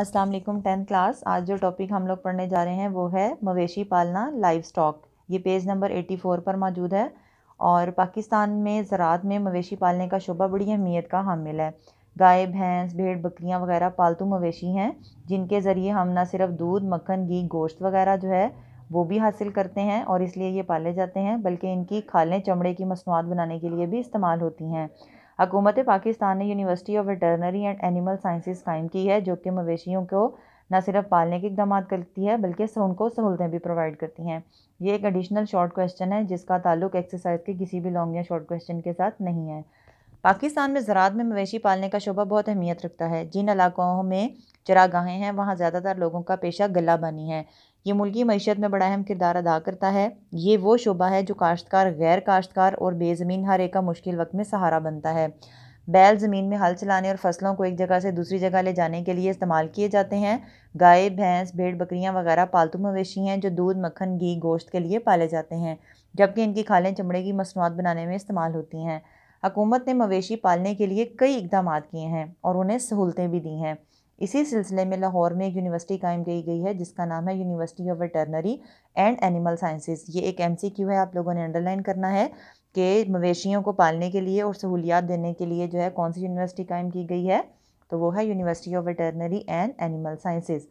अस्सलाम वालेकुम tenth class आज जो टॉपिक हम लोग पढ़ने जा रहे हैं वो है मवेशी पालना लाइव स्टॉक ये पेज नंबर एटी फोर पर मौजूद है और पाकिस्तान में ज़रात में मवेशी पालने का शोबा बड़ी अहमियत का हामिल है गाय भैंस भेड़ बकरियां वगैरह पालतू मवेशी हैं जिनके ज़रिए हम ना सिर्फ दूध मक्खन घी गोश्त वगैरह जो है वो भी हासिल करते हैं और इसलिए ये पाले जाते हैं बल्कि इनकी खालें चमड़े की मसनूआत बनाने के लिए भी इस्तेमाल होती हैं हकूमत पाकिस्तान ने university of veterinary and animal sciences कायम की है जो कि मवेशियों को न सिर्फ पालने के इकदाम करती है बल्कि उनको सहूलतें भी प्रोवाइड करती हैं ये एक एडिशनल शॉर्ट क्वेश्चन है जिसका ताल्लुक एक्सरसाइज के किसी भी लॉन्ग या शॉर्ट क्वेश्चन के साथ नहीं है पाकिस्तान में ज़रात में मवेशी पालने का शोबा बहुत अहमियत रखता है जिन इलाकों में चरागाहें हैं वहाँ ज़्यादातर लोगों का पेशा गला बनी है ये मुल्की मीशत में बड़ा अहम किरदार अदा करता है ये वो शोबा है जो काश्तकार गैर काश्तकार और बेज़मीन हर एक का मुश्किल वक्त में सहारा बनता है बैल ज़मीन में हल चलाने और फसलों को एक जगह से दूसरी जगह ले जाने के लिए इस्तेमाल किए जाते हैं गाय भैंस भेड़ बकरियाँ वगैरह पालतू मवेशी हैं जो दूध मक्खन घी गोश्त के लिए पाले जाते हैं जबकि इनकी खालें चमड़े की मसनूआत बनाने में इस्तेमाल होती हैं हकूमत ने मवेशी पालने के लिए कई इकदाम किए हैं और उन्हें सहूलतें भी दी हैं इसी सिलसिले में लाहौर में एक यूनिवर्सिटी कायम की गई है जिसका नाम है university of veterinary and animal sciences ये एक एम है आप लोगों ने अंडरलाइन करना है कि मवेशियों को पालने के लिए और सहूलियात देने के लिए जो है कौन सी यूनिवर्सिटी कायम की गई है तो वो है university of veterinary and animal sciences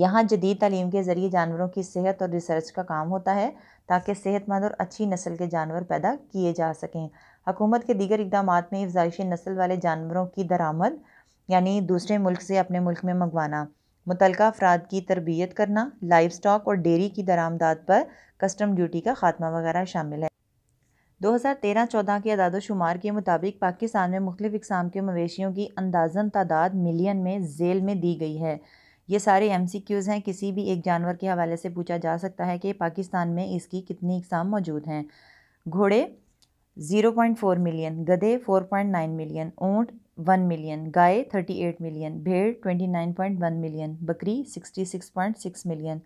यहाँ जदीद तलीम के ज़रिए जानवरों की सेहत और रिसर्च का काम होता है ताकि सेहतमंद और अच्छी नस्ल के जानवर पैदा किए जा सकें हकूमत के दीगर इकदाम में अफजाइश नस्ल वाले जानवरों की दरामद यानी दूसरे मुल्क से अपने मुल्क में मंगवाना मुतलका अफराद की तरबियत करना लाइफ स्टॉक और डेयरी की दरामदाद पर कस्टम ड्यूटी का खात्मा वगैरह शामिल है 2013-14 के अदाद शुमार के मुताबिक पाकिस्तान में मुख्तफ इकसाम के मवेशियों की अंदाजन तादाद मिलियन में जेल में दी गई है ये सारे एम सी क्यूज़ हैं किसी भी एक जानवर के हवाले से पूछा जा सकता है कि पाकिस्तान में इसकी कितनी इकसाम मौजूद हैं घोड़े 0.4 मिलियन गधे 4.9 मिलियन ऊँट वन मिलियन गाय थर्टी एट मिलियन भेड़ twenty nine point one million बकरी sixty six point six million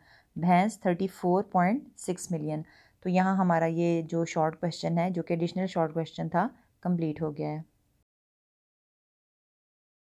भैंस thirty four point six million तो यहाँ हमारा ये जो शॉर्ट क्वेश्चन है जो कि एडिशनल शॉर्ट क्वेश्चन था कंप्लीट हो गया है